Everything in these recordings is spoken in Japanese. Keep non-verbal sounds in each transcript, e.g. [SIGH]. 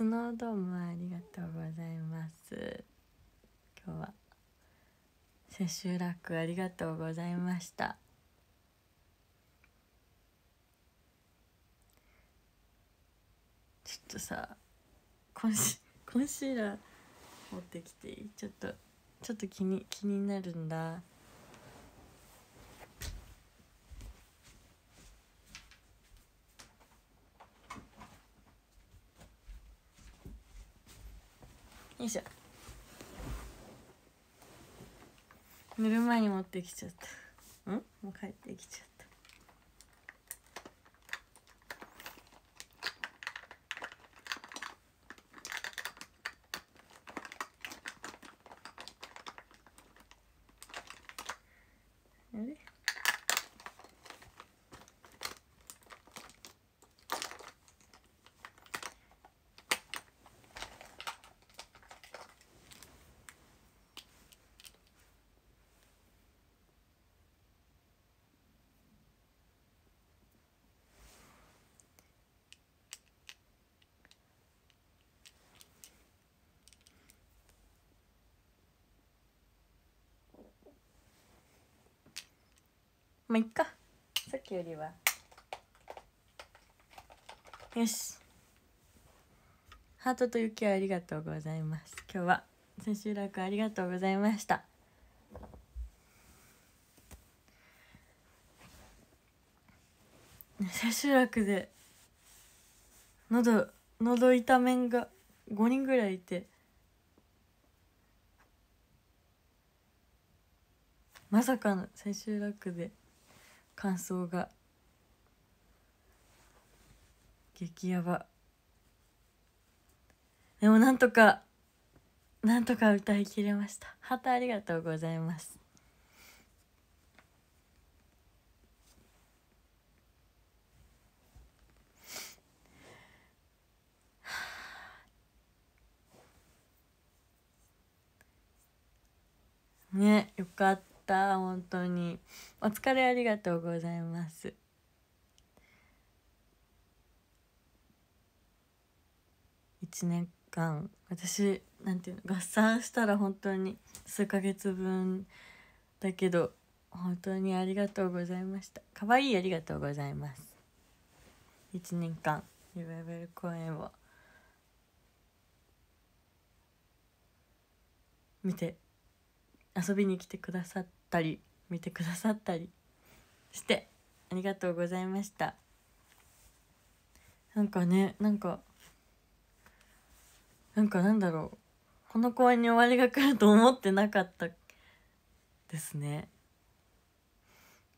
スノードームありがとうございます今日は接ラックありがとうございましたちょっとさコンシコンシーラー持ってきてちょっとちょっと気に気になるんだよいしょ寝る前に持ってきちゃったんもう帰ってきちゃった次はよしハートと雪ありがとうございます今日は千秋楽ありがとうございました千秋楽で喉喉痛めんが5人ぐらいいてまさかの千秋楽で感想が激ヤバでもなんとかなんとか歌い切れましたハートありがとうございます [SIGHS] ねよかった本当にお疲れありがとうございます1年間私なんていうの合算したら本当に数ヶ月分だけど本当にありがとうございましたかわいいありがとうございます1年間ゆべイるル公演を見て遊びに来てくださったり見てくださったりしてありがとうございましたなんかねなんかなんかなんだろうこの公演に終わりが来ると思ってなかったですね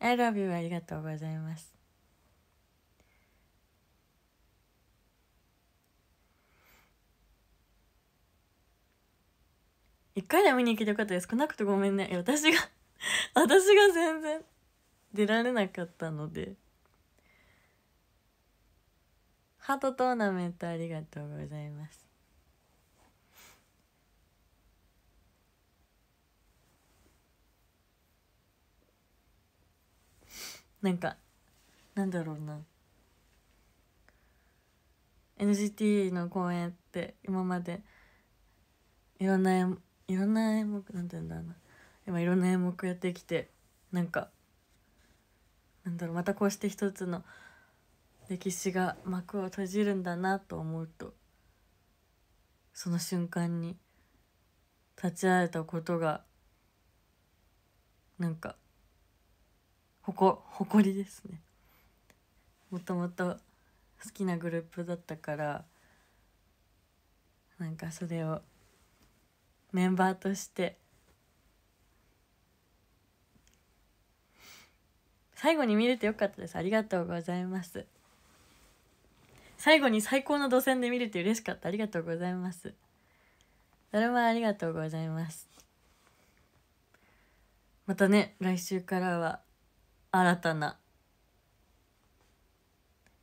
I love you ありがとうございます一回で見に行けてよかったです少なくとごめんね私が [LAUGHS] 私が全然出られなかったのでハートトーナメントありがとうございますなんかなんだろうな NGT の公演って今までいろんないろんな演目なんて言うんだろうな今いろんな演目やってきてなんかなんだろうまたこうして一つの歴史が幕を閉じるんだなと思うとその瞬間に立ち会えたことがなんかほこ誇りですねもともと好きなグループだったからなんかそれをメンバーとして最後に見れてよかったですありがとうございます最後に最高の動線で見れて嬉しかったありがとうございますドラマありがとうございますまたね来週からは新たな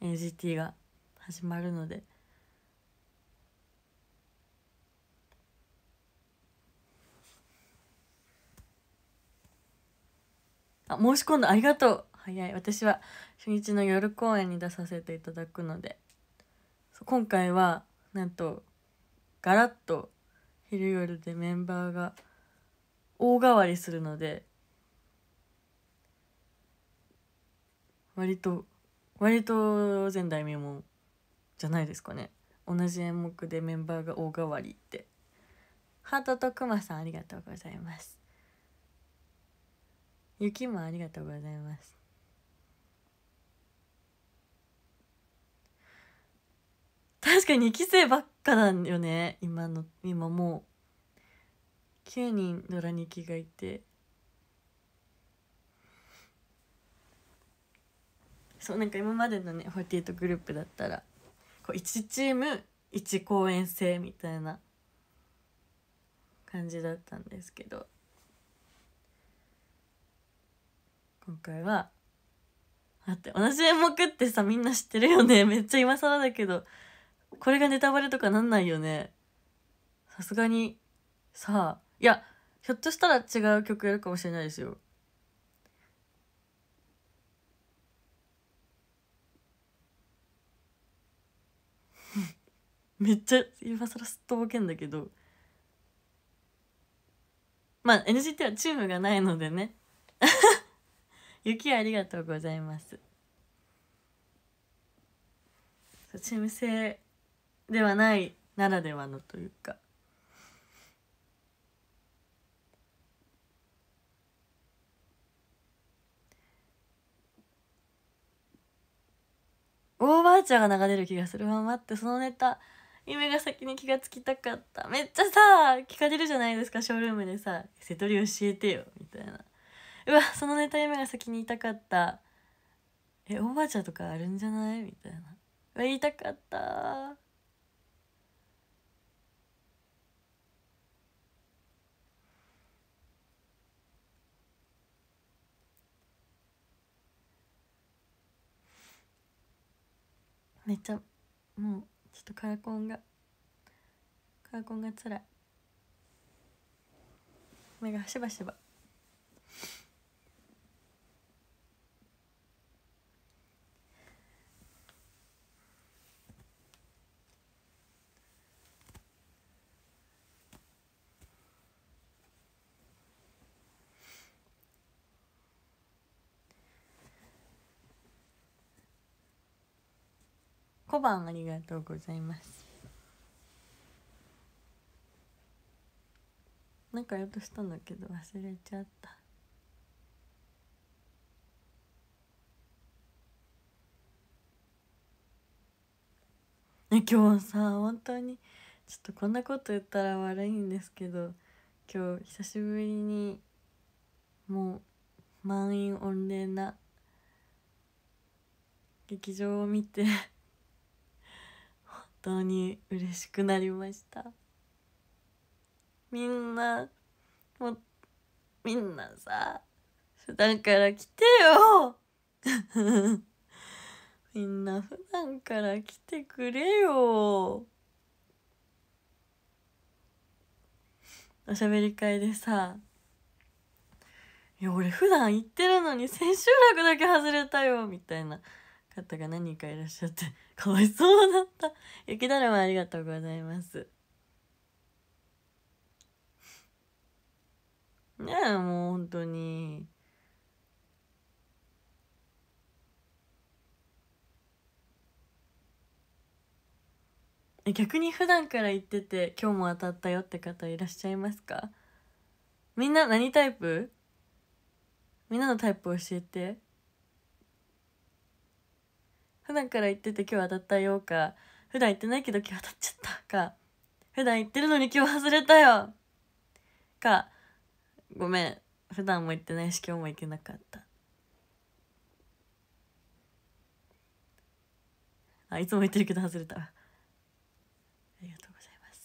NGT が始まるのであ申し込んだありがとう早い私は初日の夜公演に出させていただくので今回はなんとガラッと昼夜でメンバーが大変わりするので割と割と前代未聞じゃないですかね同じ演目でメンバーが大変わりってハートとクマさんありがとうございます雪もありがとうございます確かに2期生ばっかなんだよね今の今もう9人ドラ2期がいてそうなんか今までのね48グループだったらこう1チーム1公演制みたいな感じだったんですけど今回はだって同じ演目ってさみんな知ってるよね [LAUGHS] めっちゃ今更だけどこれがネタバレとかなんないよねさすがにさあいやひょっとしたら違う曲やるかもしれないですよめっちゃ今更すっとぼけんだけどまあ NGT はチームがないのでね [LAUGHS] 雪ありがとうございますチーム制ではないならではのというかおばあちゃんが流れる気がするまあ待ってそのネタ夢が先に気がつきたかっためっちゃさ聞かれるじゃないですかショールームでさ「瀬戸り教えてよ」みたいなうわそのネタ夢が先に言いたかったえおばあちゃんとかあるんじゃないみたいなうわ言いたかっためっちゃもうとカラコンがカラコンがつらい目がしばしば小判ありがとうございますなんかやっとしたんだけど忘れちゃった今日さ本当にちょっとこんなこと言ったら悪いんですけど今日久しぶりにもう満員御礼な劇場を見て当に嬉しくなりましたみんなもみんなさ普段から来てよ [LAUGHS] みんな普段から来てくれよおしゃべり会でさ「いや俺普段行ってるのに千秋楽だけ外れたよ」みたいな方が何人かいらっしゃって [LAUGHS] かわいそうだった雪だるまありがとうございますねえもう本当に逆に普段から言ってて今日も当たったよって方いらっしゃいますかみんな何タイプみんなのタイプ教えて。普段から言ってて今日当たったよか普段言ってないけど今日当たっちゃったか普段言ってるのに今日外れたよかごめん普段も言ってないし今日も行けなかったあいつも言ってるけど外れたありがとうございます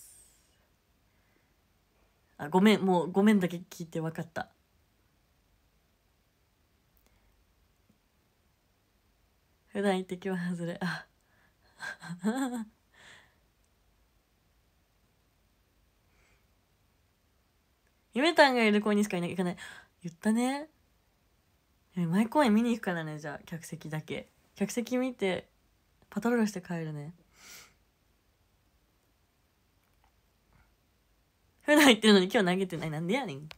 あごめんもうごめんだけ聞いて分かった普段行ってきまするあ夢たんがいる公園にしか行かない言ったねイ公演見に行くからねじゃあ客席だけ客席見てパトロールして帰るね普段行ってるのに今日投げてないなんでやねん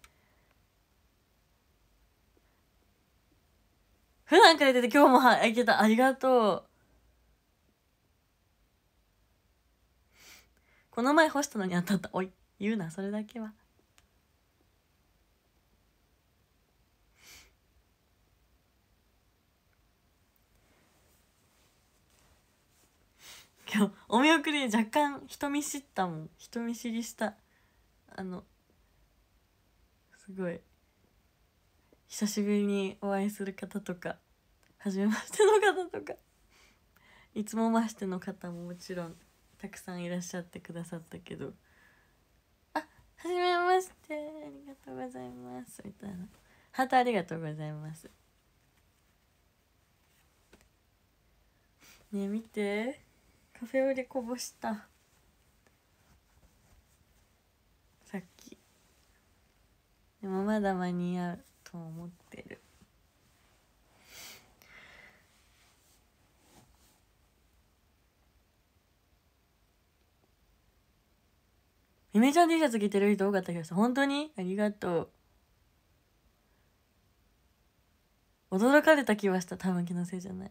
普段から言ってて今日もはいけた。ありがとう。この前干したのに当たった。おい、言うな、それだけは。今日、お見送りで若干人見知ったもん。人見知りした。あの、すごい。久しぶりにお会いする方とか初めましての方とかいつもましての方ももちろんたくさんいらっしゃってくださったけどあ初めましてありがとうございますみたいなハートありがとうございますね見てカフェオレこぼしたさっきでもまだ間に合うと思ってるイメージゃん T シャツ着てる人多かったけどさ本当にありがとう驚かれた気はしたたむきのせいじゃない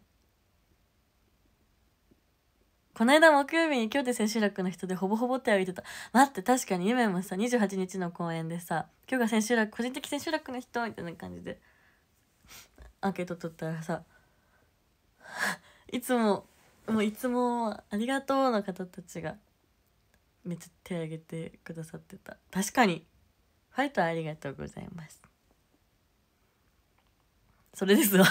この間木曜日に今日で千秋楽の人でほぼほぼ手を挙げてた。待って、確かに夢もさ、28日の公演でさ、今日が千秋楽、個人的千秋楽の人みたいな感じで、アンケート取ったらさ、いつも、もういつも、ありがとうの方たちが、めっちゃ手挙げてくださってた。確かに、ファイトありがとうございます。それですわ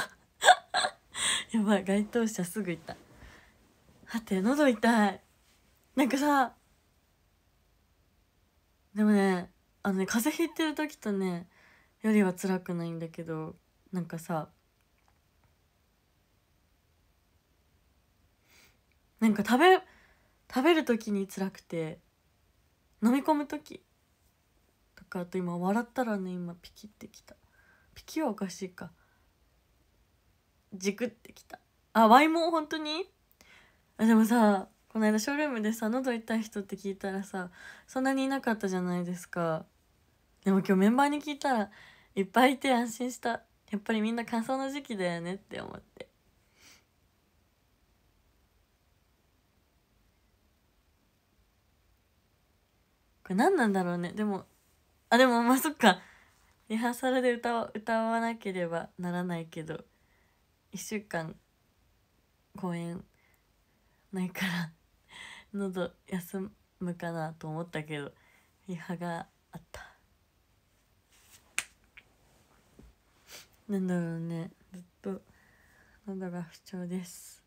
[LAUGHS] やばい、該当者すぐいた。待って喉痛いなんかさでもねあのね風邪ひいてる時とねよりは辛くないんだけどなんかさなんか食べ食べる時に辛くて飲み込む時とかあと今笑ったらね今ピキってきたピキはおかしいかじくってきたあワイも本当にあでもさこの間ショールームでさ喉痛い人って聞いたらさそんなにいなかったじゃないですかでも今日メンバーに聞いたらいっぱいいて安心したやっぱりみんな乾燥の時期だよねって思ってこれ何なんだろうねでもあでもまあそっかリハーサルで歌歌わなければならないけど1週間公演ないから喉休むかなと思ったけど歯があったなんだろうねずっと喉が不調です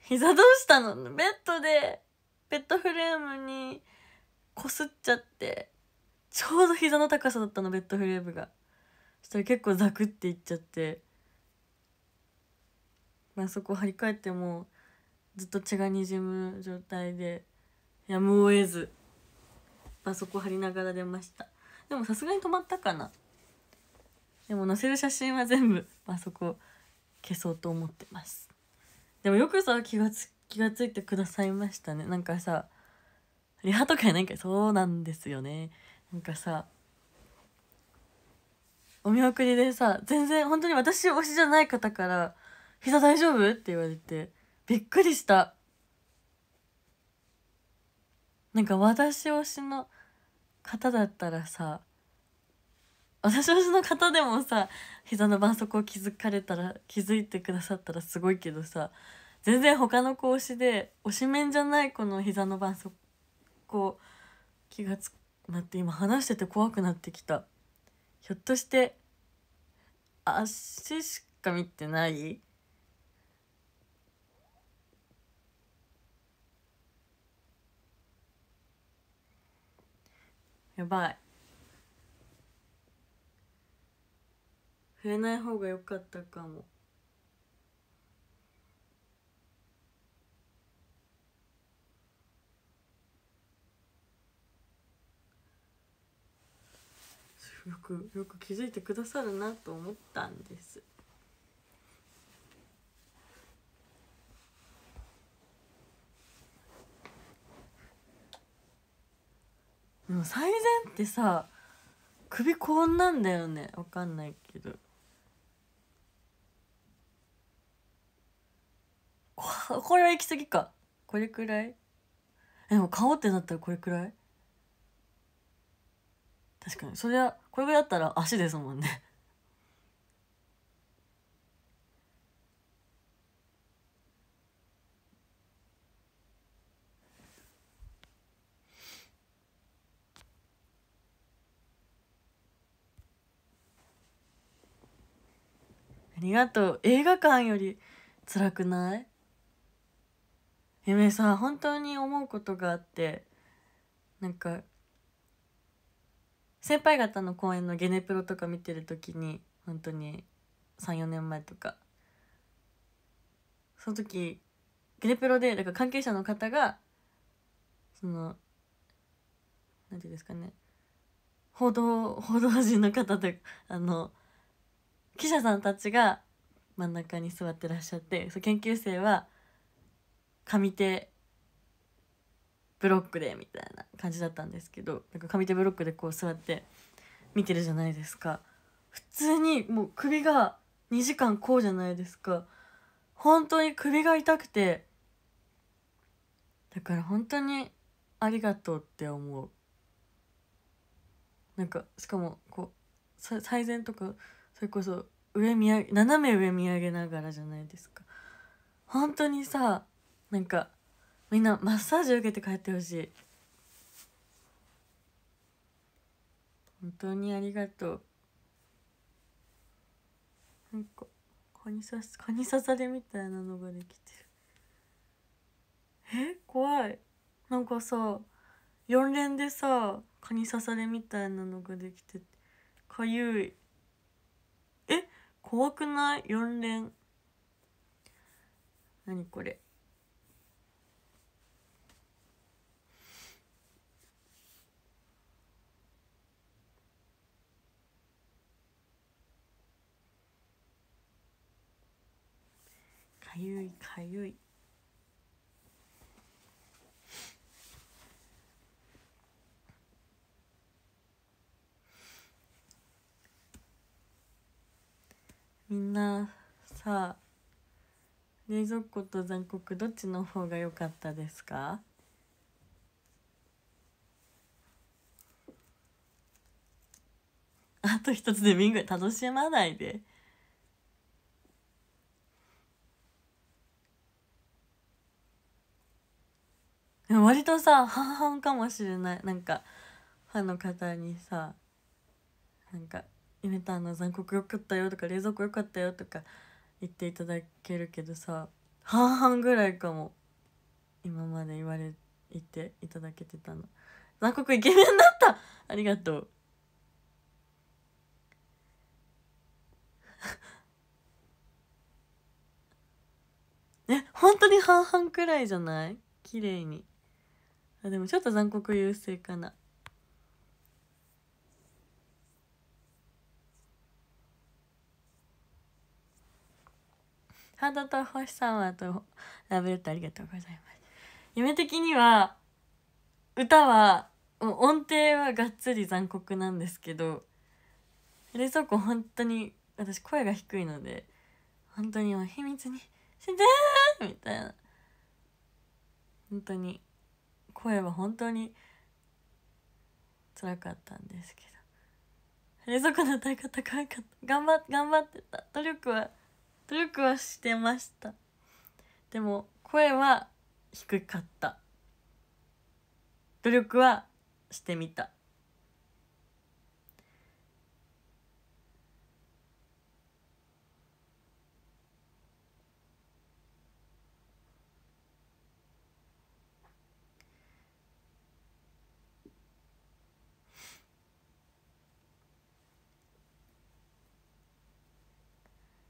膝どうしたのベッドでベッドフレームにこすっちゃってちょうど膝の高さだったのベッドフレームがしたら結構ザクっていっちゃってまあそこ張り替えてもずっと血がにじむ状態でやむを得ずパソコンりながら出ましたでもさすがに止まったかなでも載せる写真は全部パソコン消そうと思ってますでもよくさ気がつ気がついてくださいましたねなんかさリハとかやないかそうなんですよねなんかさお見送りでさ全然本当に私推しじゃない方から「膝大丈夫?」って言われてびっくりしたなんか私推しの方だったらさ私推しの方でもさ膝の絆創膏気づかれたら気づいてくださったらすごいけどさ全然他の子推しで推しメンじゃない子の膝の絆創膏気がつくなって今話してて怖くなってきた。ひょっとして足しか見てないやばい触れない方が良かったかも。よくよく気づいてくださるなと思ったんです。もう最善ってさ首こんなんだよねわかんないけどこれは行き過ぎかこれくらいでも顔ってなったらこれくらい確かにそりゃこれぐらいだったら足ですもんねありがとう映画館より辛くないゆめさん本当に思うことがあってなんか先輩方の公演のゲネプロとか見てる時に本当に34年前とかその時ゲネプロでだから関係者の方がその何て言うんですかね報道報道陣の方とあの記者さんたちが真ん中に座ってらっしゃってそう研究生は上手ブロックでみたいな感じだったんですけどなんか上手ブロックでこう座って見てるじゃないですか普通にもう首が2時間こうじゃないですか本当に首が痛くてだから本当にありがとうって思うなんかしかもこう最善とかそれこそ上見上げ斜め上見上げながらじゃないですか本当にさなんかみんなマッサージ受けて帰ってほしい本当にありがとうなんか蚊に刺蚊に刺されみたいなのができてるえ怖いなんかさ4連でさ蚊に刺されみたいなのができてかゆいえ怖くない4連何これゆいかゆいみんなさあ冷蔵庫と残酷どっちの方が良かったですかあと一つでビンゴ楽しまないで割とさ半々かもしれないなんかファンの方にさなんか「ゆめたの残酷よかったよ」とか「冷蔵庫よかったよ」とか言っていただけるけどさ半々ぐらいかも今まで言われ言っていただけてたの残酷イケメンだったありがとう [LAUGHS] え本当に半々くらいじゃない綺麗にあでもちょっと残酷優勢かなハートと星さんはとラブレットありがとうございます夢的には歌は音程はがっつり残酷なんですけど冷蔵庫本当に私声が低いので本当にもう秘密にしてみたいな本当に声は本当に辛かったんですけど冷蔵庫の歌い方可愛かった頑張っ頑張ってた努力は努力はしてましたでも声は低かった努力はしてみた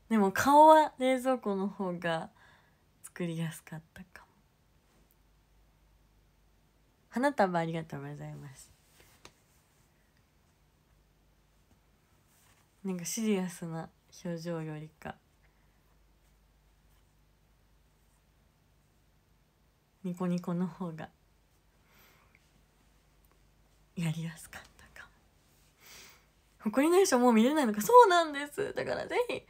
でも顔は冷蔵庫の方が作りやすかったかも花束ありがとうございますなんかシリアスな表情よりかニコニコの方がやりやすかったかも誇りの衣装もう見れないのかそうなんですだからぜひ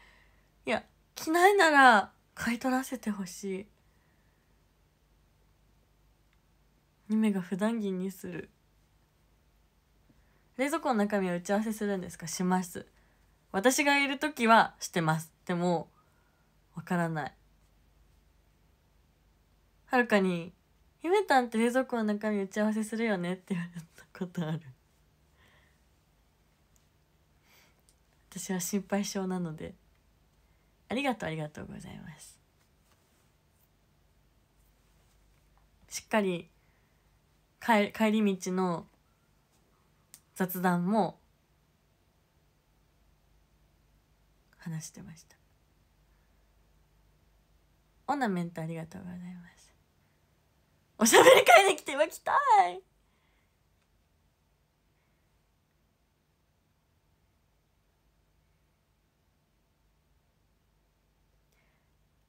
着ないなら買い取らせてほしい夢が普段着にする冷蔵庫の中身は打ち合わせするんですかします私がいる時はしてますでもわからないはるかに「ゆめたんって冷蔵庫の中身打ち合わせするよね」って言われたことある私は心配性なので。ありがとうありがとうございますしっかり帰帰り道の雑談も話してましたオーナメントありがとうございますおしゃべり会に来ては来たい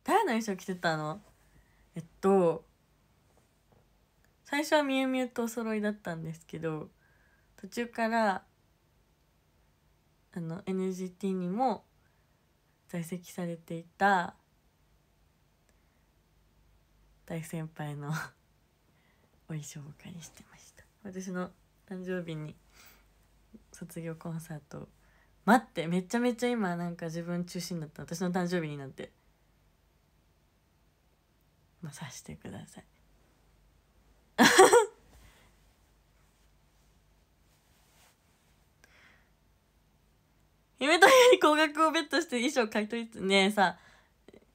誰の衣装着てたのえっと最初はみゆみゆとお揃いだったんですけど途中からあの NGT にも在籍されていた大先輩の [LAUGHS] お衣装をお借りしてました私の誕生日に卒業コンサート待ってめちゃめちゃ今なんか自分中心だった私の誕生日になってまあ、さしてください [LAUGHS] 夢と夢に高額をベットして衣装買い取りつねえさ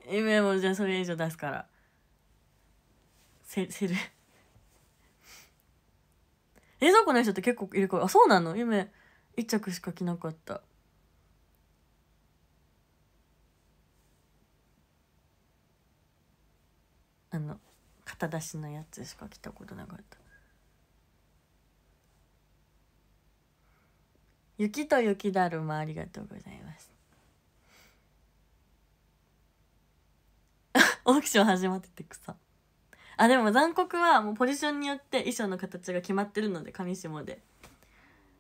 夢もじゃあそれ以上出すからせ [LAUGHS] せる冷蔵庫の衣装って結構いるからあそうなの夢一着しか着なかったあの肩出しのやつしか着たことなかった雪と雪だるまありがとうございます [LAUGHS] オークション始まってて草あでも残酷はもうポジションによって衣装の形が決まってるので上下で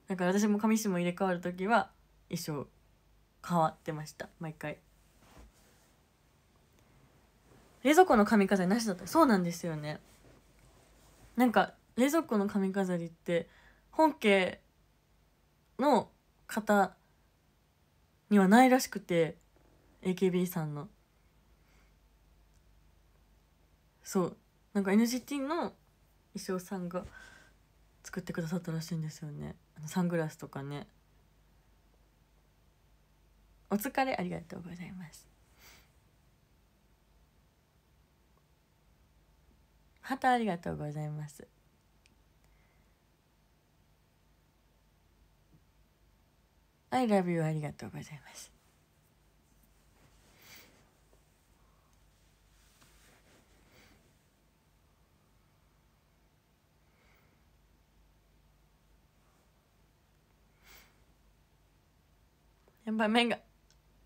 だから私も上下入れ替わる時は衣装変わってました毎回冷蔵庫の髪飾りなしだったそうなんですよねなんか冷蔵庫の髪飾りって本家の方にはないらしくて AKB さんのそうなんか n g t の衣装さんが作ってくださったらしいんですよねサングラスとかねお疲れありがとうございますハーありがとうございます。I love you ありがとうございます。やばい目が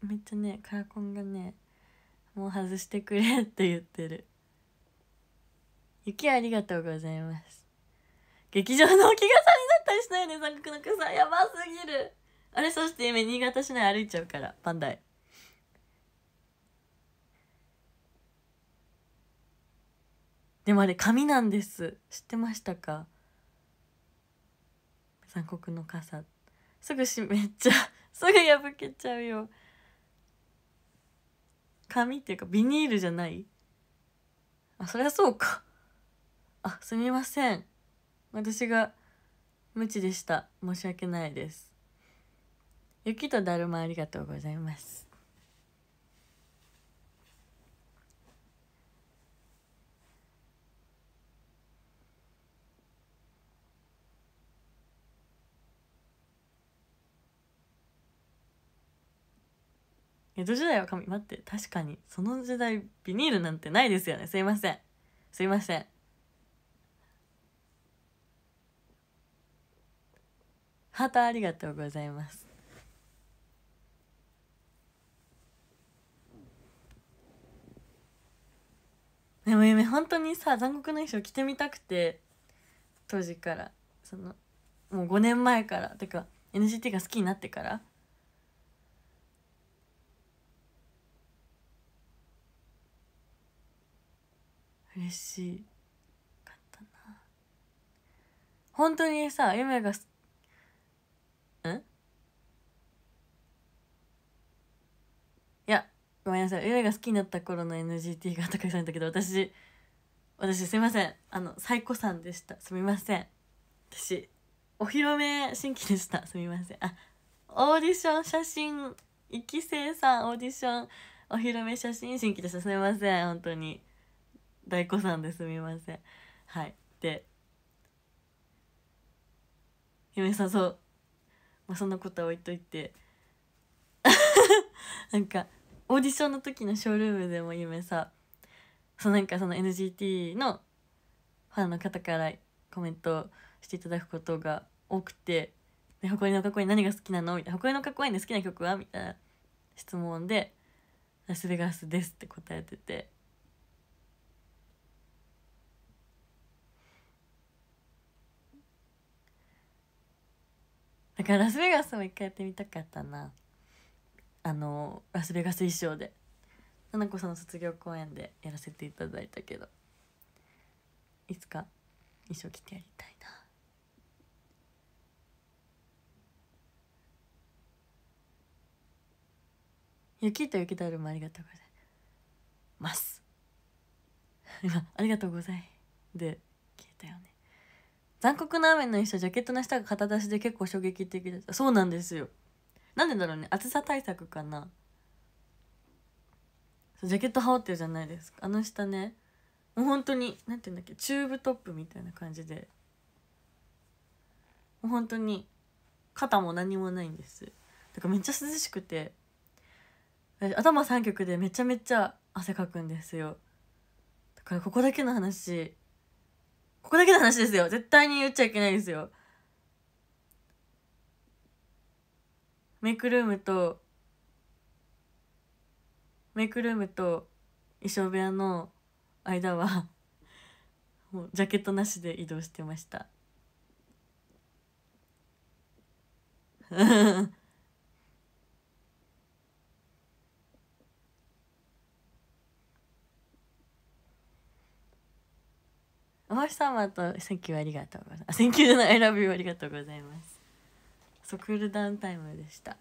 めっちゃねカラコンがねもう外してくれって言ってる。雪ありがとうございます。劇場の置き傘になったりしないで、ね、三角の傘。やばすぎる。あれ、そして今、新潟市内歩いちゃうから、パンダイ。でもあれ、紙なんです。知ってましたか三国の傘。すぐしめっちゃすぐ破けちゃうよ。紙っていうか、ビニールじゃないあ、そりゃそうか。あすみません私が無知でした申し訳ないです雪とだるまありがとうございます江戸時代は神待って確かにその時代ビニールなんてないですよねすいませんすいませんハートありがとうございますでも夢本当にさ残酷な衣装着てみたくて当時からそのもう5年前からてか NGT が好きになってから嬉しかったな本当にさ夢が好ごめんなさい。うが好きになった頃の NGT が高橋さんだけど、私、私すいません。あの、サイコさんでした。すみません。私、お披露目新規でした。すみません。あ、オーディション写真、一成生さんオーディション、お披露目写真新規でした。すみません。本当に。大子さんですみません。はい。で、めさん、そう。まあ、そんなことは置いといて。[LAUGHS] なんか、オーディションの時のショールームでも夢さそうなんかその NGT のファンの方からコメントしていただくことが多くて「で誇りの過いに何が好きなの?」みたいな「誇りのいいの好きな曲は?」みたいな質問で「ラスベガスです」って答えてて。だからラスベガスも一回やってみたかったな。あのラスベガス衣装でななこさんの卒業公演でやらせていただいたけどいつか衣装着てやりたいな雪と雪だるまありがとうございます今ありがとうございで消えたよね残酷な雨の衣装ジャケットの下が肩出しで結構衝撃的でたそうなんですよなんでだろうね暑さ対策かなジャケット羽織ってるじゃないですかあの下ねもう本当に何て言うんだっけチューブトップみたいな感じでもう本当に肩も何もないんですだからめっちゃ涼しくて頭3曲でめちゃめちゃ汗かくんですよだからここだけの話ここだけの話ですよ絶対に言っちゃいけないですよメイクルームとメイクルームと衣装部屋の間はもうジャケットなしで移動してましたお星様と「センキューありがとうございます」「センキューの選びをありがとうございます」そクールダウンタイムでした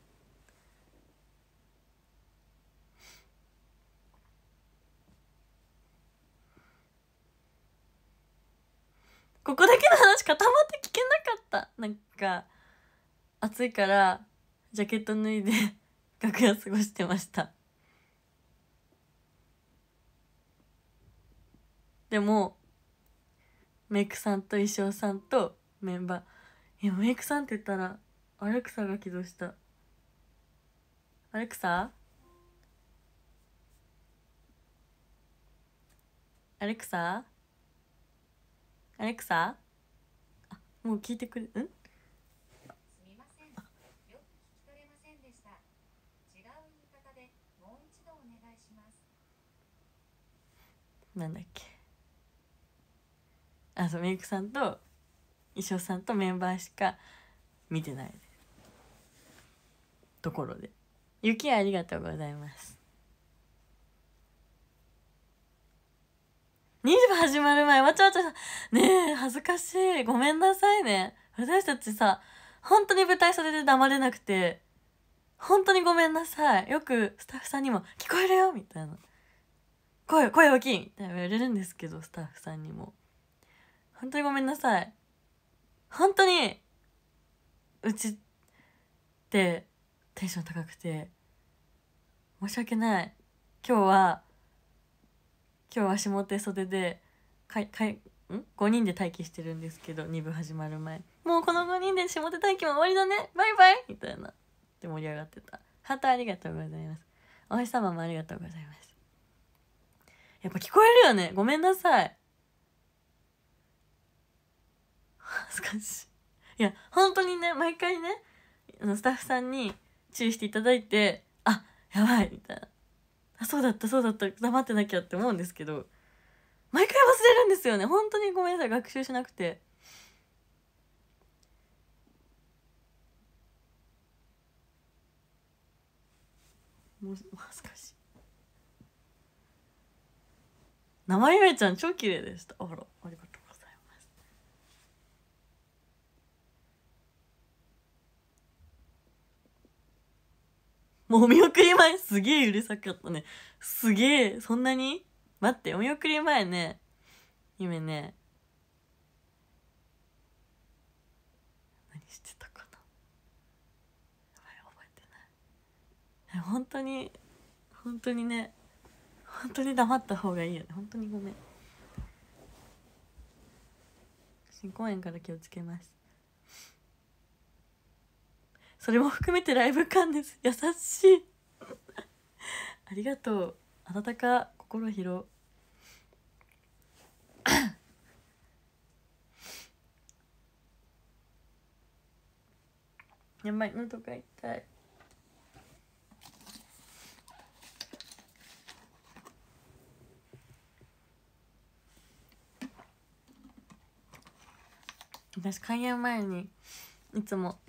ここだけの話固まって聞けなかったなんか暑いからジャケット脱いで楽屋過ごしてましたでもメイクさんと衣装さんとメンバーいやメイクさんって言ったらアレクサが起動したアレクサアレクサアレクサあもう聞いてくれうんなんだっけあそうメイクさんと衣装さんとメンバーしか見てないですところで雪ありがとうございます2時始まる前わちゃわちゃねえ恥ずかしいごめんなさいね私たちさ本当に舞台袖で黙れなくて本当にごめんなさいよくスタッフさんにも「聞こえるよ」みたいな「声声大きい」みたいな言われるんですけどスタッフさんにも本当にごめんなさい本当にうちってテンション高くて申し訳ない今日は今日は下手袖でかいかいん5人で待機してるんですけど2部始まる前もうこの5人で下手待機も終わりだねバイバイみたいなで盛り上がってたハートありがとうございますお星様もありがとうございますやっぱ聞こえるよねごめんなさい恥ずかしいいや本当にね毎回ねスタッフさんに注意していただいてあやばいみたいなあそうだったそうだった黙ってなきゃって思うんですけど毎回忘れるんですよね本当にごめんなさい学習しなくて。もう恥ずかしい生ゆめちゃん超綺麗でしたあらありがとうもうお見送り前すげえうるさかったね。すげえ、そんなに待って、お見送り前ね、夢ね、何してたかな覚えてない。え、本当に、本当にね、本当に黙った方がいいよね。本当にごめん。新公園から気をつけます。それも含めてライブ感です [LAUGHS] 優しいありがとう温か心広 [COUGHS] やばい喉が痛い私開演前にいつも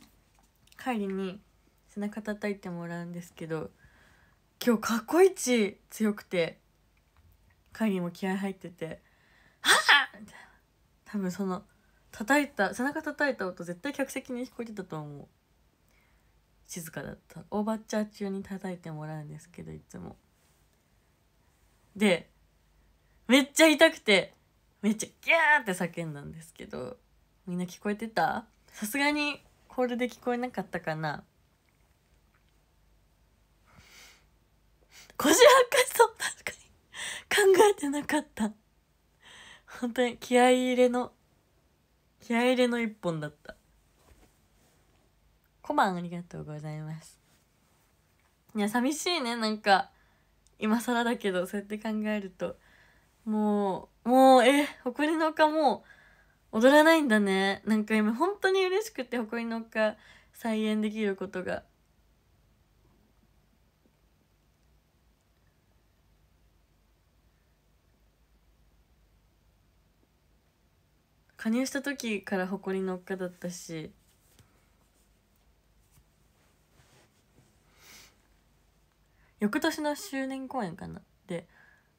帰りに背中叩いてもらうんですけど今日過去一強くて帰りも気合入ってて「はあ!」多分その叩いた背中叩いた音絶対客席に聞こえてたと思う静かだったオーバーチャー中に叩いてもらうんですけどいつもでめっちゃ痛くてめっちゃギャーって叫んだんですけどみんな聞こえてたさすがにホールで聞こえなかったかな腰悪化しそう確かに考えてなかった本当に気合い入れの気合い入れの一本だった小判ありがとうございますいや寂しいねなんか今更だけどそうやって考えるともうもうえ誇りの丘もう踊らないんだねなんか今本当に嬉しくて誇りのほか再演できることが加入した時から誇りのほかだったし翌年の周年公演かなで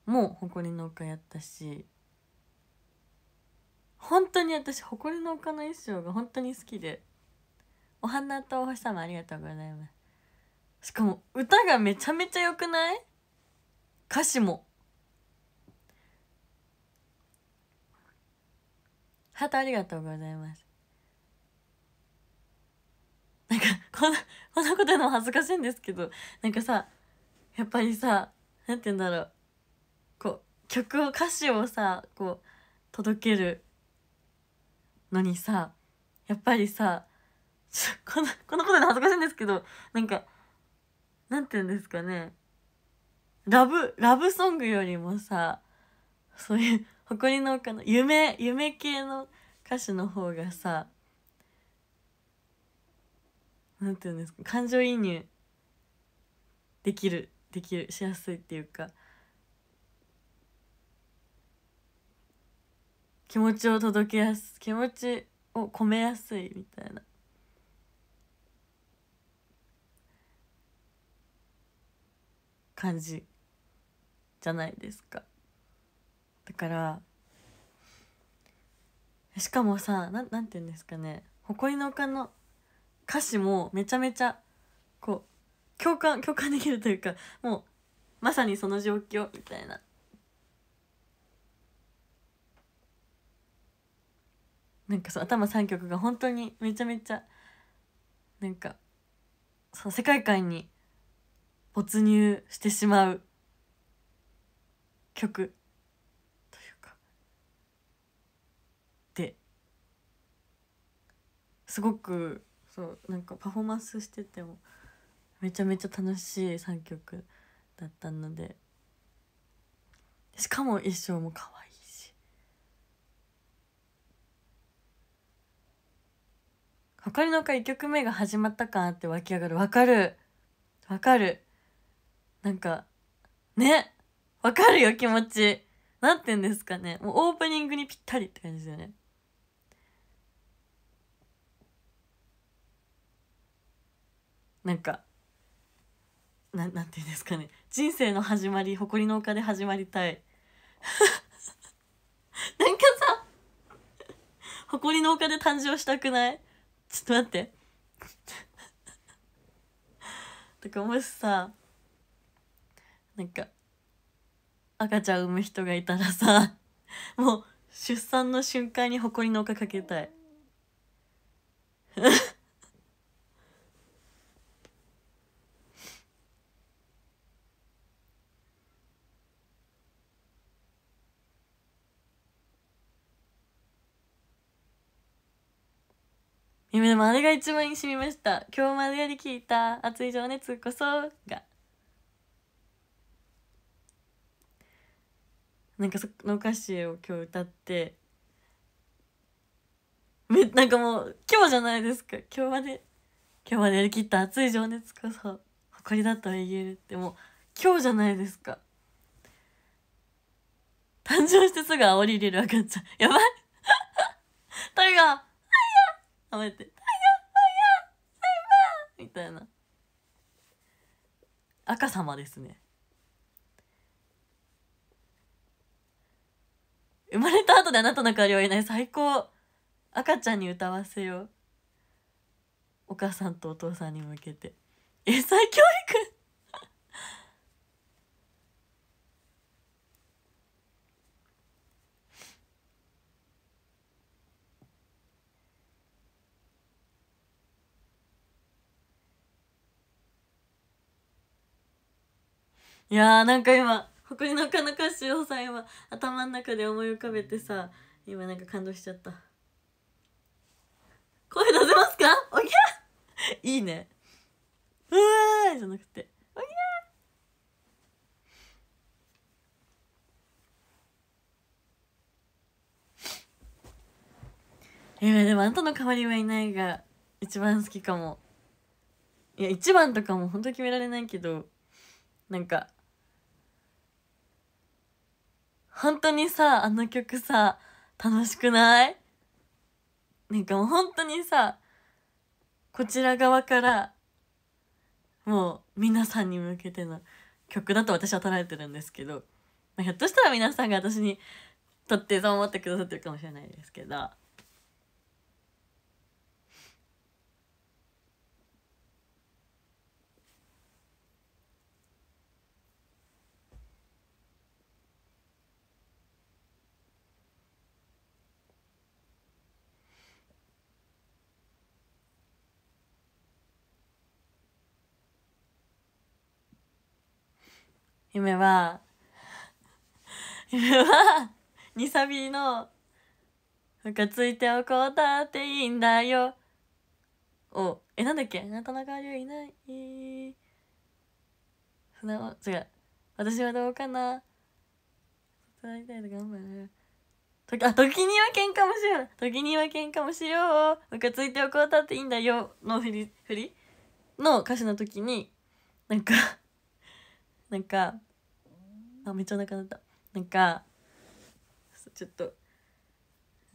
もう誇りの丘やったし本当に私誇りの丘の衣装が本当に好きでお花とお星様ありがとうございますしかも歌がめちゃめちゃ良くない歌詞もハートありがとうございますなんかこんなこんなこと言うのも恥ずかしいんですけどなんかさやっぱりさ何て言うんだろうこう曲を歌詞をさこう届けるのにさやっぱりさこのこのことで恥ずかしいんですけどなんかなんて言うんですかねラブラブソングよりもさそういう誇りの丘の夢夢系の歌手の方がさなんて言うんですか感情移入できるできるしやすいっていうか気持ちを届けやす気持ちを込めやすいみたいな感じじゃないですかだからしかもさななんて言うんですかね「誇りの丘」の歌詞もめちゃめちゃこう共感共感できるというかもうまさにその状況みたいななんかそう頭3曲が本当にめちゃめちゃなんかその世界観に没入してしまう曲というかですごくそうなんかパフォーマンスしててもめちゃめちゃ楽しい3曲だったのでしかも衣装も可愛いりのか1曲目が始まったかって湧き上がるわかるわかるなんかねわかるよ気持ちなんて言うんですかねもうオープニングにぴったりって感じですよねなんかななんて言うんですかね人生の始まり誇りの丘で始まりたい [LAUGHS] なんかさ誇りの丘で誕生したくないちょっと待ってと [LAUGHS] かもしさなんか赤ちゃん産む人がいたらさもう出産の瞬間に誇りの丘かけたいでもあれが一番にしみました「今日までより聞いた熱い情熱こそ」がなんかその歌詞を今日歌ってめなんかもう今日じゃないですか今日まで今日までやりきった熱い情熱こそ誇りだと言えるってもう今日じゃないですか誕生してすぐ煽り入れる赤ちゃんやばい [LAUGHS] タイガーあって「たよたよみたいな赤様ですね生まれた後であなたの代わりはいない最高赤ちゃんに歌わせようお母さんとお父さんに向けて英最教育いやーなんか今「誇りのかの歌詞」をさ今頭の中で思い浮かべてさ今なんか感動しちゃった声出せますかおぎゃいいねうわーじゃなくておぎゃ今でもあんたの代わりはいないが一番好きかもいや一番とかも本当決められないけどなんか本当にさ、あの曲さ、楽しくないなんかもう本当にさ、こちら側から、もう皆さんに向けての曲だと私は捉えてるんですけど、まあ、ひょっとしたら皆さんが私にとってそう思ってくださってるかもしれないですけど、夢は、[LAUGHS] 夢は、ニサビの、ムカついておこうたっていいんだよ。お、え、なんだっけなかなかりゅいない。んな違う。私はどうかな。たいと頑張る。とあ、時には喧嘩もしよう。時には喧嘩もしよう。ムカついておこうたっていいんだよ。のふり、振りの歌詞の時に、なんかなんかあめっちゃお腹鳴ったなんかちょっと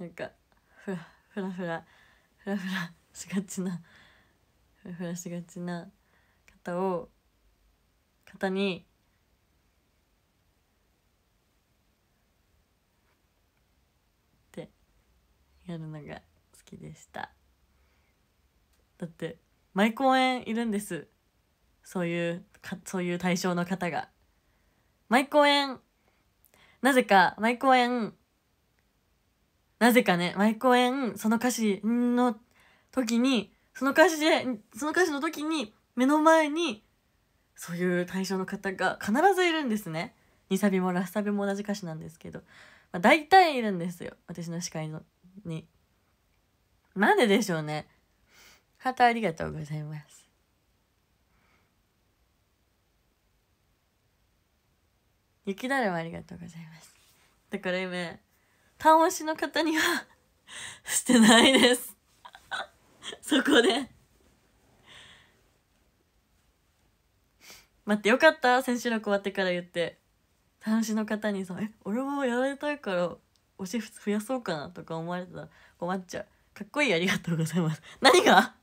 なんかふらふらふらふらふらしがちなふらふらしがちな方を方にってやるのが好きでしただって毎公演いるんですそういうかそういう対象の方が毎公演なぜか毎公演なぜかね毎公演その歌詞の時にその歌詞でその歌詞の時に目の前にそういう対象の方が必ずいるんですね。に。サビもラスサビも同じ歌詞なんですけど、まあ、大体いるんですよ私の司会のに。なんででしょうね。ハートありがとうございます。雪だるまありがとうございます。だから今、単押しの方には [LAUGHS] してないですそこで待ってよかった、先週の終わってから言って。単押しの方にさ、え、俺もやられたいから、押し増やそうかなとか思われたら困っちゃう。かっこいいありがとうございます。何が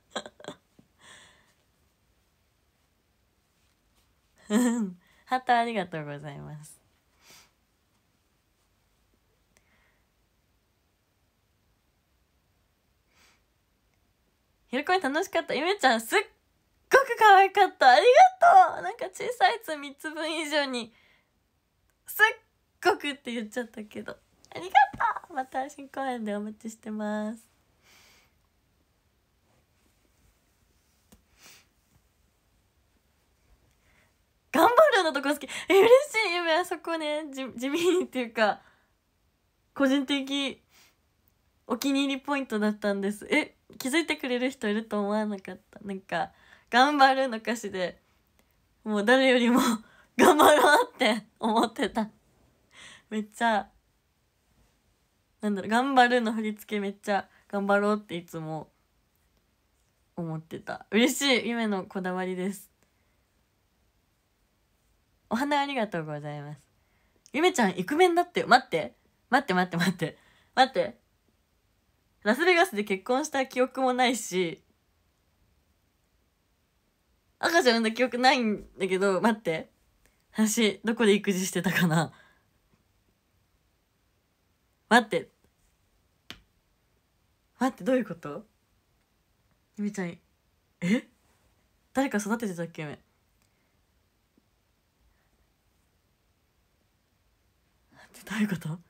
うん。[LAUGHS] ハートありがとうございます。喜び楽しかった。ゆめちゃんすっごく可愛かった。ありがとうなんか小さいつ3つ分以上に、すっごくって言っちゃったけど。ありがとうまた新公演でお待ちしてます。頑張るのとこ好きえ嬉しい夢あそこね地地味にっていうか個人的お気に入りポイントだったんですえ気づいてくれる人いると思わなかったなんか「頑張る」の歌詞でもう誰よりも [LAUGHS] 頑張ろうって思ってためっちゃなんだろう「頑張る」の振り付けめっちゃ頑張ろうっていつも思ってた嬉しい夢のこだわりですお花ありがとうございます。ゆめちゃん、イクメンだって待って待って待って。待って。ラスベガスで結婚した記憶もないし、赤ちゃん産んだ記憶ないんだけど、待って。私、どこで育児してたかな待って。待って、どういうことゆめちゃん、え誰か育ててたっけどういうこと [LAUGHS]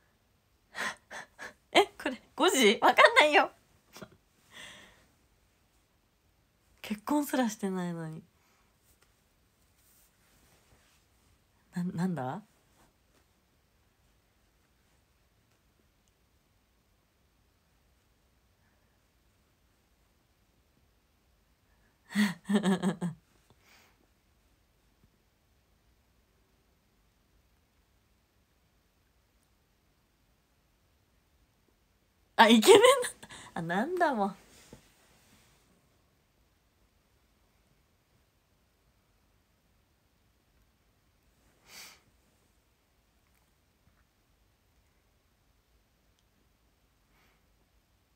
えこれ5時わかんないよ結婚すらしてないのにななんだ [LAUGHS] あイケメンだったあなんだもん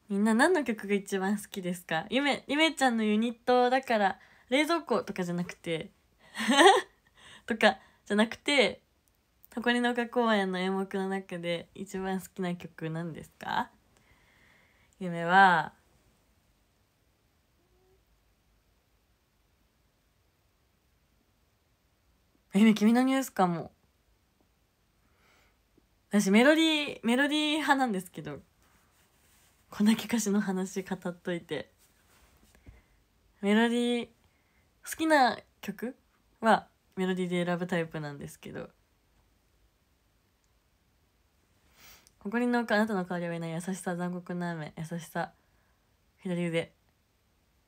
みんな何の曲が一番好きですかゆめ、ゆめちゃんのユニットだから、冷蔵庫とかじゃなくて [LAUGHS] とかじゃなくて、箱根の丘公園の演目の中で一番好きな曲なんですか夢は夢君のニュースかも私メロディーメロディー派なんですけどこんだけ歌詞の話語っといてメロディー好きな曲はメロディーで選ぶタイプなんですけど誇りの丘あなたの代わりはいない優しさ残酷な雨優しさ左腕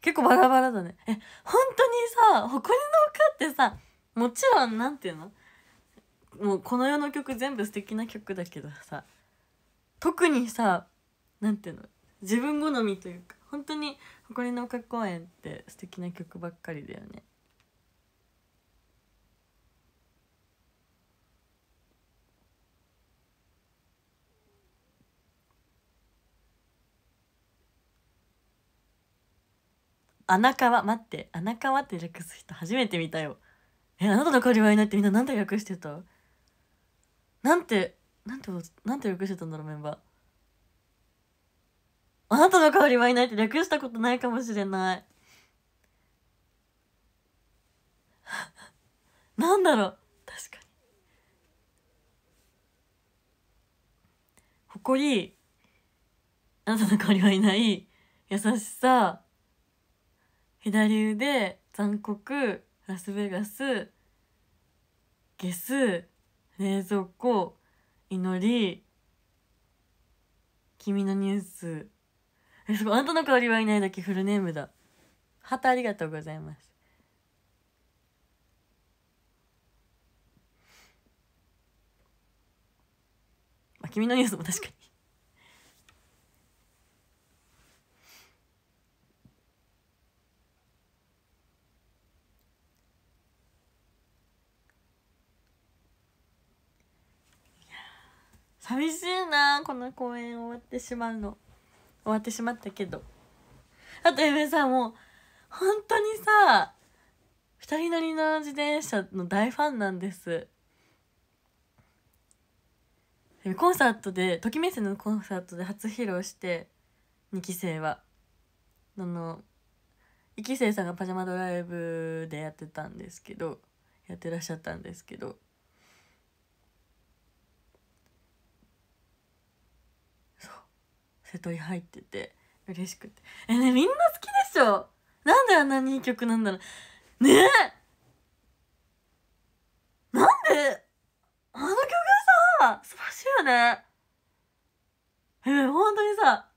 結構バラバラだねえ本当にさ誇りの丘ってさもちろんなんていうのもうこの世の曲全部素敵な曲だけどさ特にさなんていうの自分好みというか本当に「誇りの丘公園」って素敵な曲ばっかりだよね。穴川待って穴川って略す人初めて見たよえあなたの代わりはいないってみんな何て略してたなんてなんてなんて略してたんだろうメンバーあなたの代わりはいないって略したことないかもしれない [LAUGHS] なんだろう確かに誇りあなたの代わりはいない優しさ左腕残酷ラスベガスゲス冷蔵庫祈り君のニュースえすごいあんたの代わりはいないだけフルネームだハートありがとうございますあ君のニュースも確かに寂しいなこの公演終わってしまうの終わってしまったけどあとゆめさんも本当にさ2人乗りの自転車の大ファンなんですコンサートでときめいせのコンサートで初披露して2期生はあの1期生さんがパジャマドライブでやってたんですけどやってらっしゃったんですけど瀬戸に入ってて嬉しくてえねみんな好きでしょなんであんなにいい曲なんだろうねえなんであの曲さ素晴らしいよねえ本当にさ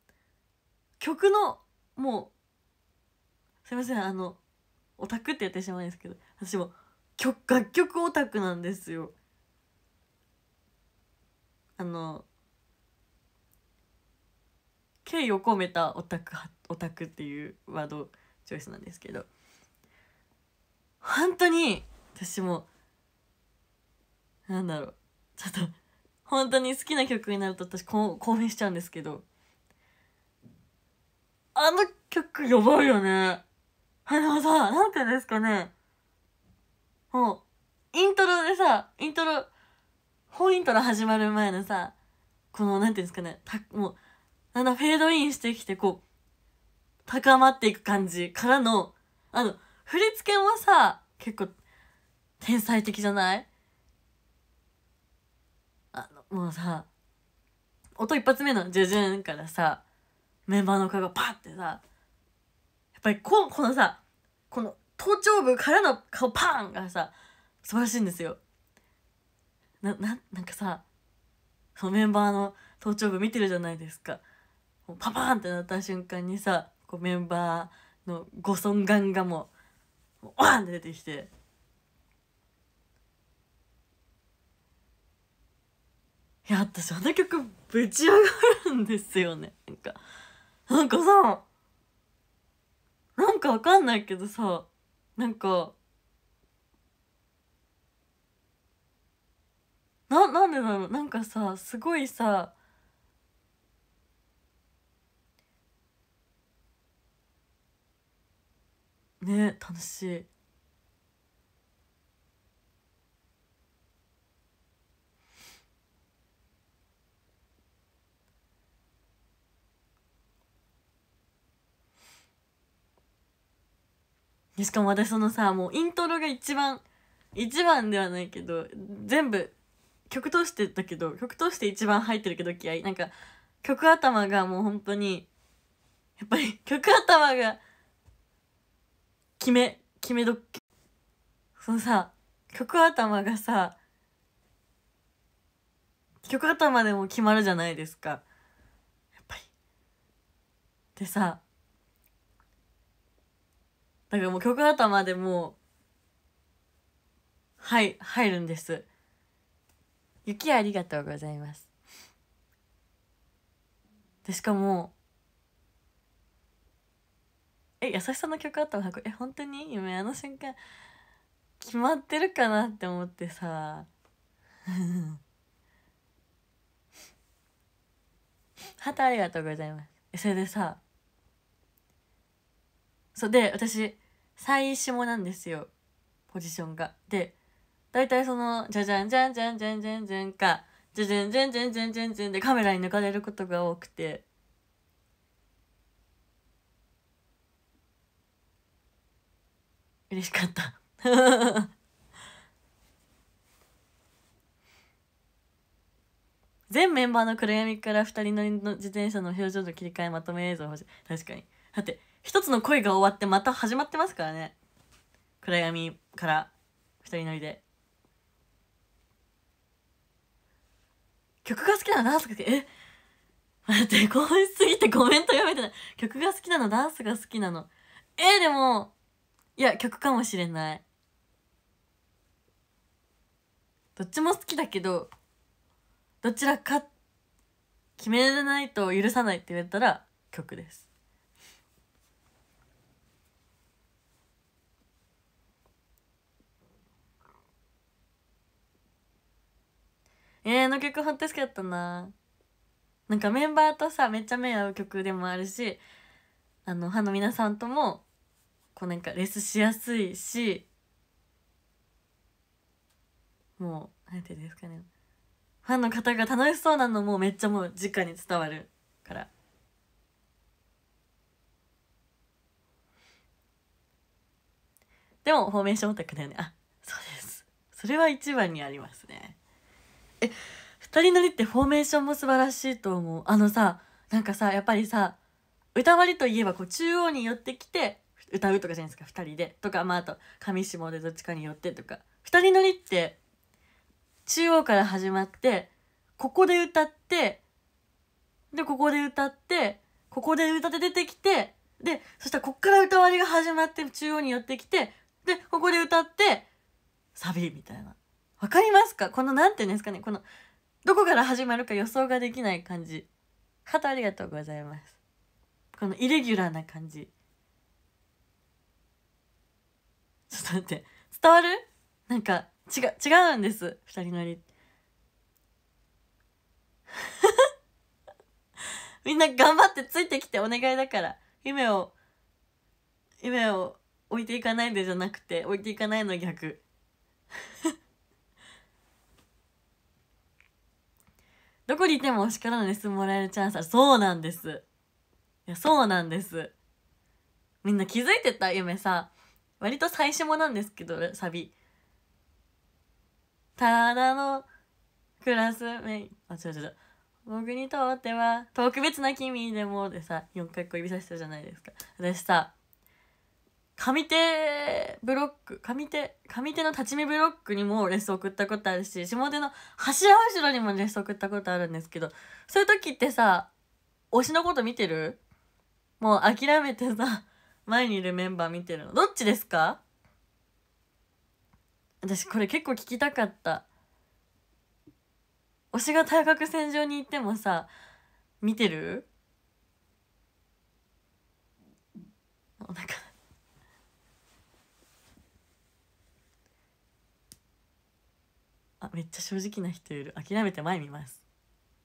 曲のもうすいませんあのオタクって言ってしまうんですけど私も曲楽曲オタクなんですよあの敬意を込めたオタクオタクっていうワードチョイスなんですけど本当に私もなんだろうちょっと本当に好きな曲になると私興奮しちゃうんですけどあの曲やばいよねあのさなんてですかねもうイントロでさイントロ本イントロ始まる前のさこのなんていうんですかねたもうだんだフェードインしてきて、こう、高まっていく感じからの、あの、振り付けもさ、結構、天才的じゃないあの、もうさ、音一発目のジュジュンからさ、メンバーの顔がパってさ、やっぱりここのさ、この頭頂部からの顔パンがさ、素晴らしいんですよ。な、な、なんかさ、そのメンバーの頭頂部見てるじゃないですか。パパーンってなった瞬間にさこうメンバーのご尊顔がもうもうワンって出てきて。いや私あの曲ぶち上がるんですよねなんかなんかさなんかわかんないけどさなんかななんでだろうなんかさすごいさね楽しいしかも私そのさもうイントロが一番一番ではないけど全部曲通してたけど曲通して一番入ってるけど気合なんか曲頭がもう本当にやっぱり曲頭が決め決めどっけそのさ曲頭がさ曲頭でも決まるじゃないですかやっぱりでさだからもう曲頭でもうはい入るんです雪ありがとうございますでしかもえ優しさの曲あったのえ本当に夢あの瞬間決まってるかなって思ってさ [LAUGHS] ハタありがとうございますそれでさそうで私最下なんですよポジションがで大体そのじゃじゃんじゃんじゃんじゃんじゃんじゃんかじゃじゃんじゃんじゃんじゃんじゃんじゃんでカメラに抜かれることが多くて嬉しかった [LAUGHS] 全メンバーの暗闇から2人乗りの自転車の表情の切り替えまとめ映像欲しい確かにだって一つの恋が終わってまた始まってますからね暗闇から2人乗りで曲が好きなのダンスが好きえ待って興奮しすぎてコメント読めてない曲が好きなのダンスが好きなのえー、でもいや曲かもしれないどっちも好きだけどどちらか決めれないと許さないって言われたら曲ですえー、あの曲ほんと好きだったななんかメンバーとさめっちゃ目合う曲でもあるしあのファンの皆さんともこうなんかレスしやすいしもうなんていうんですかねファンの方が楽しそうなのもめっちゃもう直に伝わるからでもフォーメーションオタクだよねあそうですそれは一番にありますねえ二人乗りってフォーメーションも素晴らしいと思うあのさなんかさやっぱりさ歌割りといえばこう中央に寄ってきて歌うとかじゃないですか2人でとかまああと上下でどっちかによってとか2人乗りって中央から始まってここで歌ってでここで歌ってここで歌って出てきてでそしたらこっから歌割りが始まって中央に寄ってきてでここで歌ってサビみたいな。わかりますかこの何て言うんですかねこのどこから始まるか予想ができない感じ。方ありがとうございます。このイレギュラーな感じ。ちょっと待って伝わるなんか違う、違うんです2人乗り [LAUGHS] みんな頑張ってついてきてお願いだから夢を夢を置いていかないでじゃなくて置いていかないの逆 [LAUGHS] どこにいてもお叱らのレッスンもらえるチャンスはそうなんですいやそうなんですみんな気づいてた夢さ割と最初もなんですけどサビただのクラスメイあ違う違う僕にとっては特別な君でもでさ4回こう指さしたじゃないですか私さ上手ブロック上手上手の立ち見ブロックにもレッスン送ったことあるし下手の柱後ろにもレッスン送ったことあるんですけどそういう時ってさ推しのこと見てるもう諦めてさ前にいるメンバー見てるのどっちですか私これ結構聞きたかった推しが対角線上に行ってもさ見てるなんかあめっちゃ正直な人いる諦めて前見ます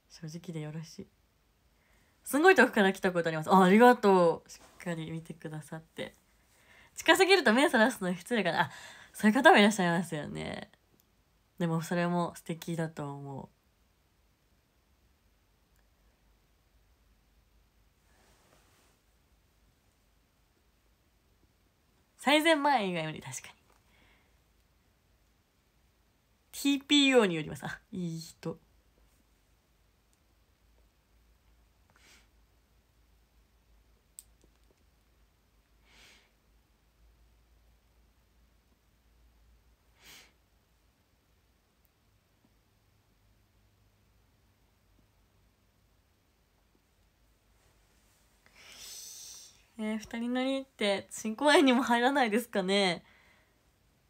正直でよろしいすごい遠くから来たことありますあありがとうしっかり見てくださって近すぎると目そらすの失礼かなあそういう方もいらっしゃいますよねでもそれも素敵だと思う最前前以外より確かに TPO によりますあいい人え二人乗りって新公園にも入らないですかね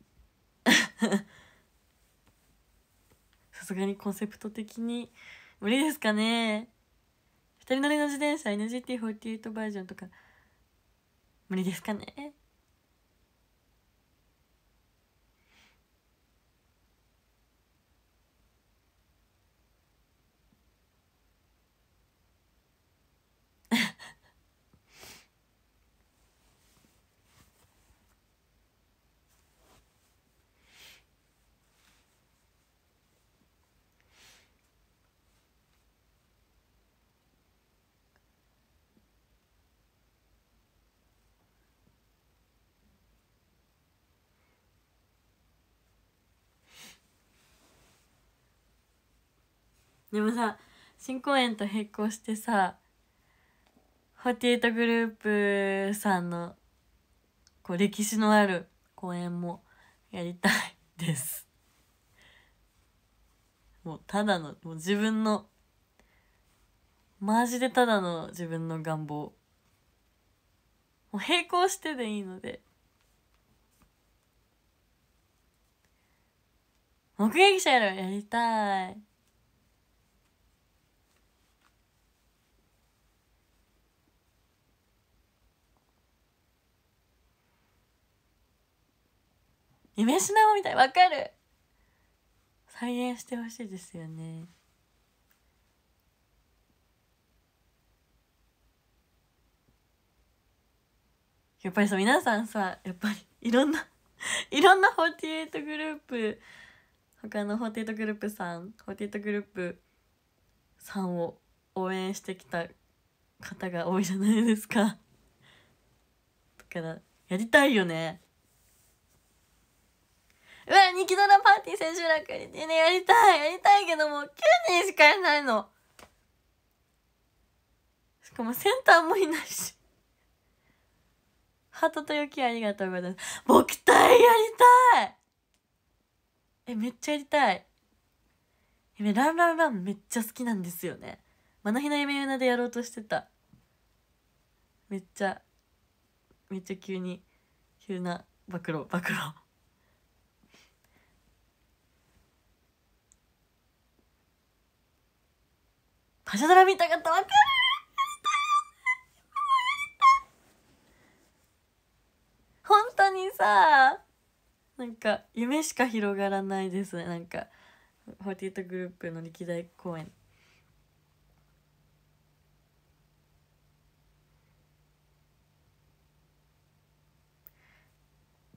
[LAUGHS] さすがにコンセプト的に無理ですかね二人乗りの自転車 NGT48 バージョンとか無理ですかねでもさ新公演と並行してさ48グループさんのこう歴史のある公演もやりたいです。もうただのもう自分のマジでただの自分の願望もう並行してでいいので目撃者やろやりたい夢しなおみたいわかる再現してほしいですよねやっぱりさ皆さんさやっぱりいろんな [LAUGHS] いろんな48グループ他の48グループさん48グループさんを応援してきた方が多いじゃないですかだからやりたいよねうわ、人気ドラパーティー選手楽やり,、ね、やりたいやりたいけども、9人しかいないの。しかもセンターもいないし。ハートとよきありがとうございます。僕隊やりたいえ、めっちゃやりたい。夢、ランランランめっちゃ好きなんですよね。マナヒナ夢ユナでやろうとしてた。めっちゃ、めっちゃ急に、急な暴露、暴露。パシャドラ見たかったわかる本当にさなんか夢しか広がらないですねなんか48グループの歴代公演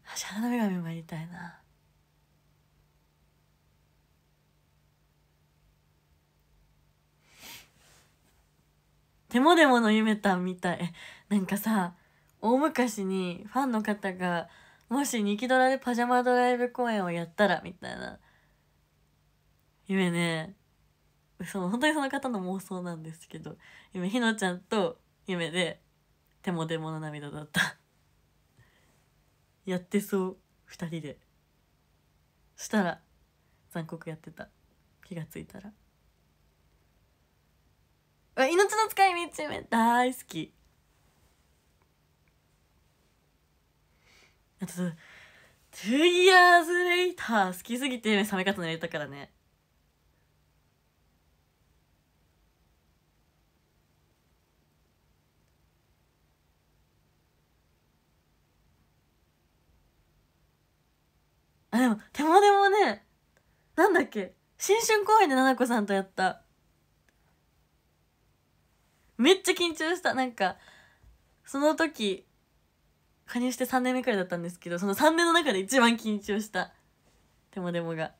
はシャドラ女神やりたいな手もでもの夢たんみたい。なんかさ、大昔にファンの方が、もしニキドラでパジャマドライブ公演をやったら、みたいな。夢ね、その本当にその方の妄想なんですけど、夢、ひのちゃんと夢で、手もでもの涙だった。やってそう、二人で。したら、残酷やってた。気がついたら。命の使い道め大好きあと2 years later 好きすぎて冷め方寝れたからねあでも手もでもねなんだっけ新春公演で菜々子さんとやっためっちゃ緊張したなんかその時加入して3年目くらいだったんですけどその3年の中で一番緊張したでもでもが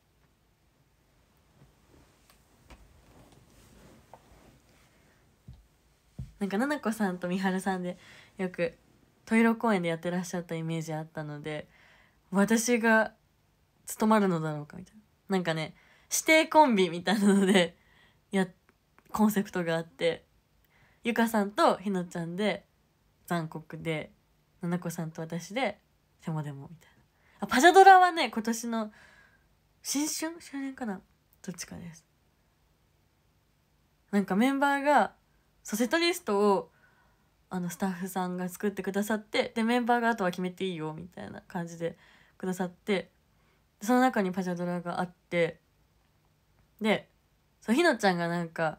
なんかななこさんとみはるさんでよくイロ公園でやってらっしゃったイメージあったので私が務まるのだろうかみたいななんかね指定コンビみたいなのでやコンセプトがあってゆかさんとひなちゃんで残酷でななこさんと私でせもでもみたいなあパジャドラはね今年の新春周年かなどっちかですなんかメンバーがそうセトリストをあのスタッフさんが作ってくださってでメンバーがあとは決めていいよみたいな感じでくださってその中にパジャドラがあってでそうひのちゃんがなんか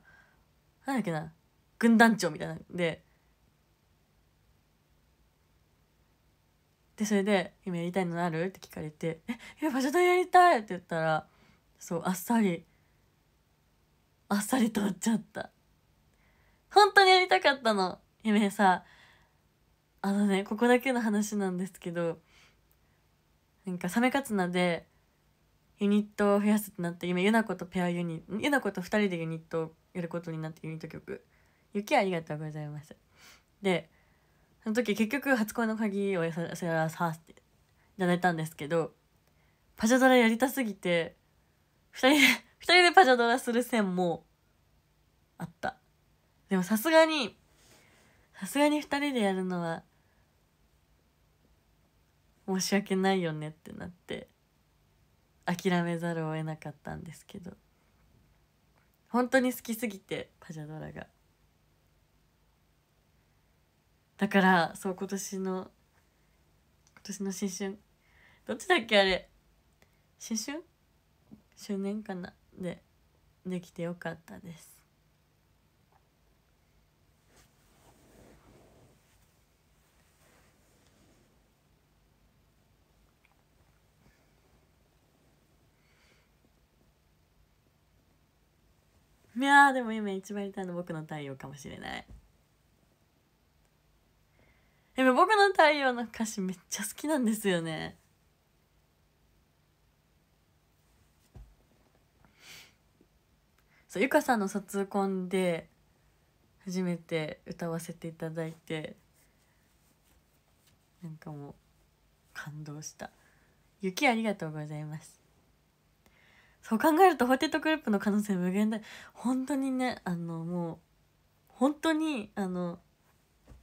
なんだっけな軍団長みたいなんででそれで「今やりたいのある?」って聞かれて「えっ場所ョダやりたい!」って言ったらそうあっさりあっさり通っちゃった本当にやりたかったの夢さあのねここだけの話なんですけどなんかサメカツナでユニットを増やすってなって今ユナコとペアユニユナコと2人でユニットをやることになってユニット曲雪ありがとうございます。でその時結局初恋の鍵をさらさせていただいたんですけどパジャドラやりたすぎて2人で2人でパジャドラする線もあったでもさすがにさすがに2人でやるのは申し訳ないよねってなって諦めざるを得なかったんですけど本当に好きすぎてパジャドラが。だからそう今年の今年の新春どっちだっけあれ新春周年かなでできてよかったですいやでも今一番やりたいの僕の太陽かもしれない。でも僕の太陽の歌詞めっちゃ好きなんですよね。そう、ゆかさんの卒コンで初めて歌わせていただいて、なんかもう感動した。雪ありがとうございます。そう考えるとホテトクループの可能性無限大。本当にね、あのもう、本当に、あの、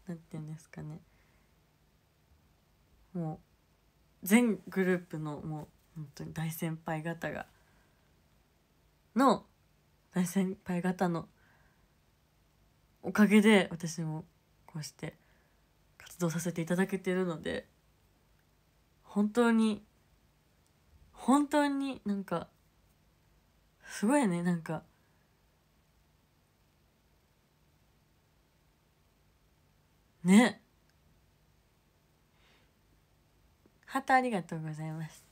なんて言うんですかねもう全グループのもう本当に大先輩方がの大先輩方のおかげで私もこうして活動させていただけてるので本当に本当になんかすごいねなんかねハートありがとうございます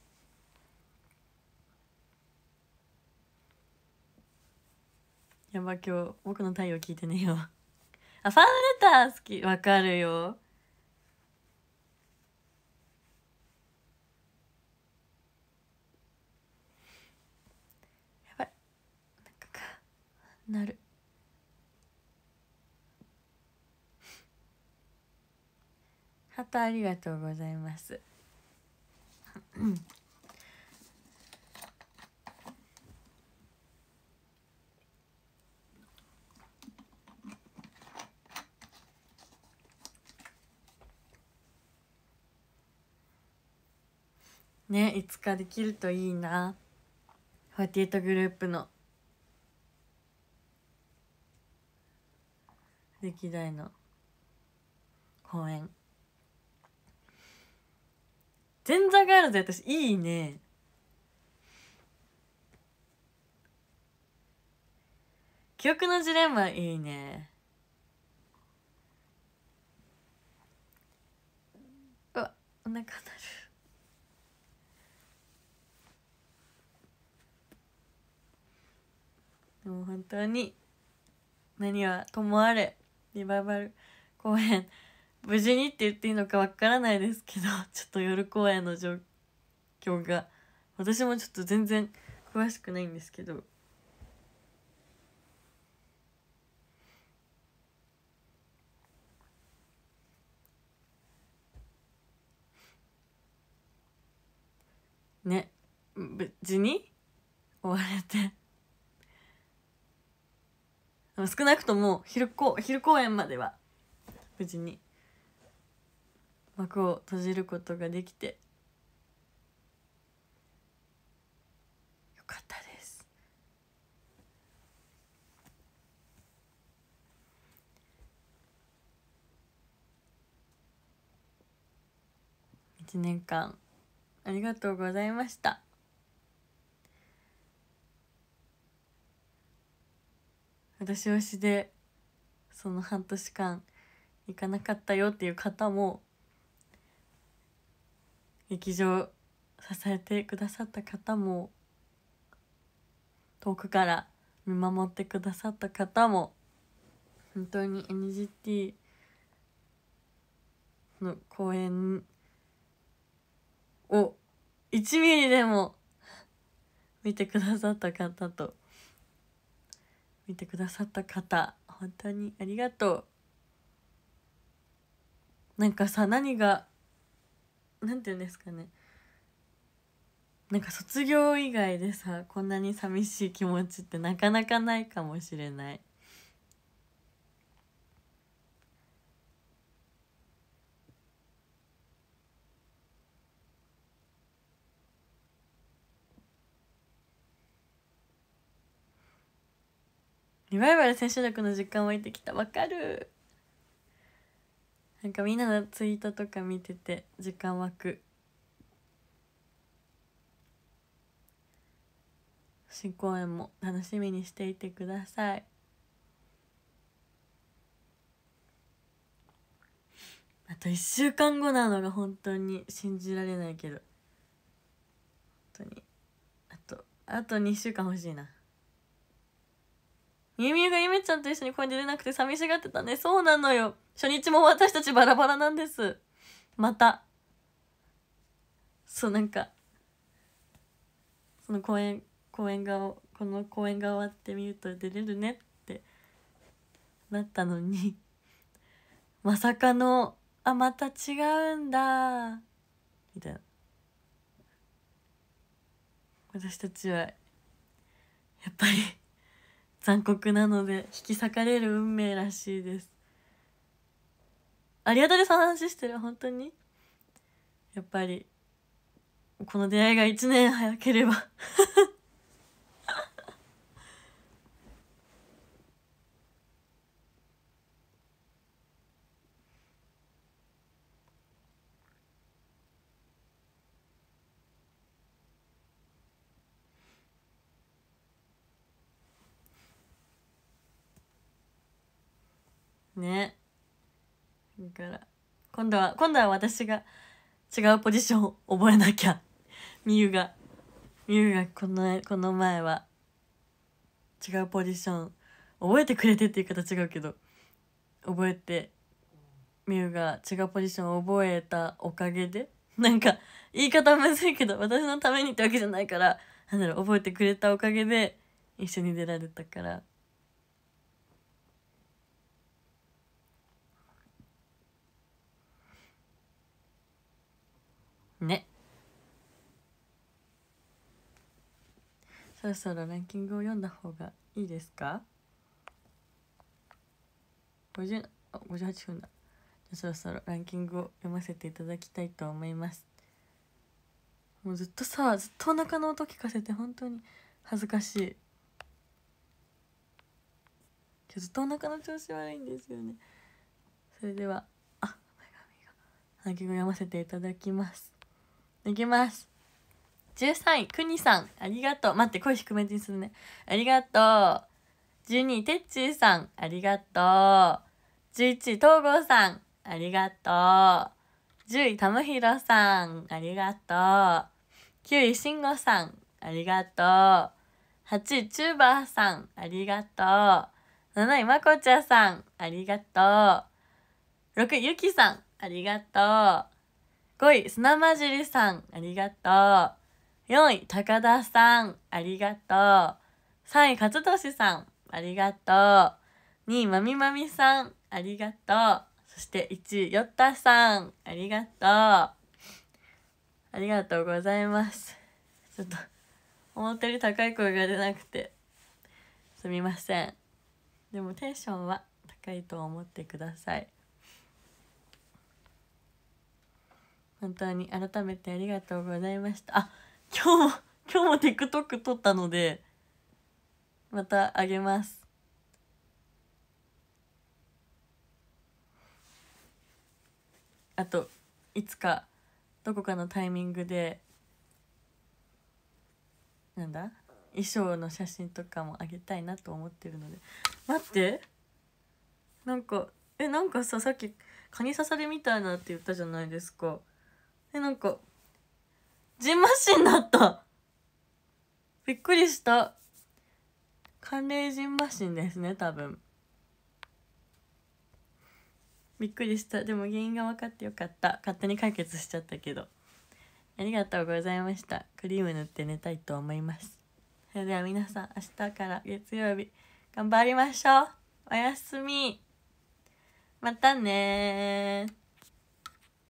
やば今日僕の太陽聞いてねよあファンレター好きわかるよやばいなんかかなるハートありがとうございますねいつかできるといいな48グループの歴代の公演。前座ガールズ私いいね記憶のジレンマいいねうわお腹鳴るもう本当に何はともあれリバイバル公演無事にって言っていいのかわからないですけど、[LAUGHS] ちょっと夜公演の状況が、私もちょっと全然詳しくないんですけど、ね、無事に終われて少なくとも昼昼公演までは無事に幕を閉じることができてよかったです1年間ありがとうございました私推しでその半年間行かなかったよっていう方も劇場支えてくださった方も遠くから見守ってくださった方も本当に NGT の公演を1ミリでも見てくださった方と見てくださった方本当にありがとうなんかさ何が何て言うんですかねなんか卒業以外でさこんなに寂しい気持ちってなかなかないかもしれない。リバイバル選手力の実感湧いてきたわかるなんかみんなのツイートとか見てて時間湧く新公演も楽しみにしていてくださいあと1週間後なのが本当に信じられないけど本当にあとあと2週間欲しいなゆみゆがゆめちゃんと一緒に声出れなくて寂しがってたね。そうなのよ。初日も私たちバラバラなんです。また。そう、なんか、その公園、公園が、この公園が終わってみると出れるねってなったのにまさかの、あ、また違うんだ、みたいな。私たちは、やっぱり残酷なので引き裂かれる運命らしいですありがたりさん話してる本当にやっぱりこの出会いが1年早ければねだから今度は今度は私が違うポジションを覚えなきゃみゆがみゆがこのこの前は違うポジション覚えてくれてっていう方違うけど覚えてみゆが違うポジションを覚えたおかげでなんか言い方むずいけど私のためにってわけじゃないからなんだろう覚えてくれたおかげで一緒に出られたから。ねそろそろランキングを読んだ方がいいですか50あ58分だそろそろランキングを読ませていただきたいと思いますもうずっとさずっとお腹の音聞かせて本当に恥ずかしい今日ずっとお腹の調子悪いんですよねそれではあ前髪がランキング読ませていただきますいきます13位くにさんありがとう待って声低めにするねありがとう12位てっちーさんありがとう11位東郷さんありがとう10位たむひろさんありがとう9位しんごさんありがとう8位チューバーさんありがとう7位まこちゃさんありがとう6位ゆきさんありがとう5位、砂まじりさん、ありがとう。4位、高田さん、ありがとう。3位、勝利さん、ありがとう。2位、まみまみさん、ありがとう。そして1位、よったさん、ありがとう。ありがとうございます。ちょっと、思ったより高い声が出なくて、すみません。でもテンションは高いと思ってください。本当に改めてありがとうございましたあ今日も [LAUGHS] 今日も TikTok 撮ったのでまたあげますあといつかどこかのタイミングでなんだ衣装の写真とかもあげたいなと思ってるので待ってなんかえなんかささっき蚊に刺されみたいなって言ったじゃないですか。えなんかジンマシンだったびっくりした寒冷ジンマシンですね多分びっくりしたでも原因が分かってよかった勝手に解決しちゃったけどありがとうございましたクリーム塗って寝たいと思いますそれでは皆さん明日から月曜日頑張りましょうおやすみまたね